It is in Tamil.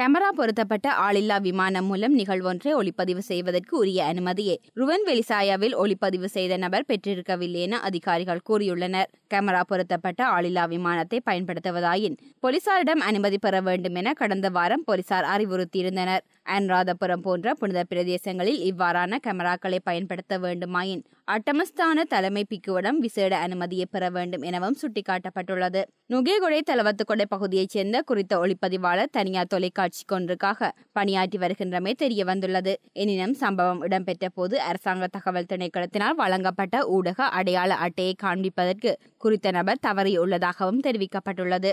கேமரா பொருத்தப்பட்ட ஆளில்லா விமானம் மூலம் நிகழ்வொன்றை ஒளிப்பதிவு செய்வதற்கு உரிய அனுமதியை ருவன் வெலிசாயாவில் ஒளிப்பதிவு செய்த நபர் பெற்றிருக்கவில்லை என அதிகாரிகள் கூறியுள்ளனர் கேமரா பொருத்தப்பட்ட ஆளில்லா விமானத்தை பயன்படுத்துவதாயின் போலீசாரிடம் அனுமதி பெற வேண்டும் என கடந்த வாரம் போலீசார் அறிவுறுத்தியிருந்தனர் அனுராதபுரம் போன்ற புனித பிரதேசங்களில் இவ்வாறான கேமராக்களை பயன்படுத்த வேண்டுமாயின் அட்டமஸ்தான தலைமை பிக்குவிடம் விசேட அனுமதியை பெற வேண்டும் எனவும் சுட்டிக்காட்டப்பட்டுள்ளது நுகேகுடை தலவத்துக்கொடை பகுதியைச் சேர்ந்த குறித்த ஒளிப்பதிவாளர் தனியார் தொலைக்காட்சி கொன்றுக்காக பணியாற்றி வருகின்றமே தெரிய வந்துள்ளது எனினும் சம்பவம் இடம்பெற்ற போது அரசாங்க தகவல் திணைக்களத்தினால் வழங்கப்பட்ட ஊடக அடையாள அட்டையை காண்பிப்பதற்கு குறித்த நபர் தவறியுள்ளதாகவும் தெரிவிக்கப்பட்டுள்ளது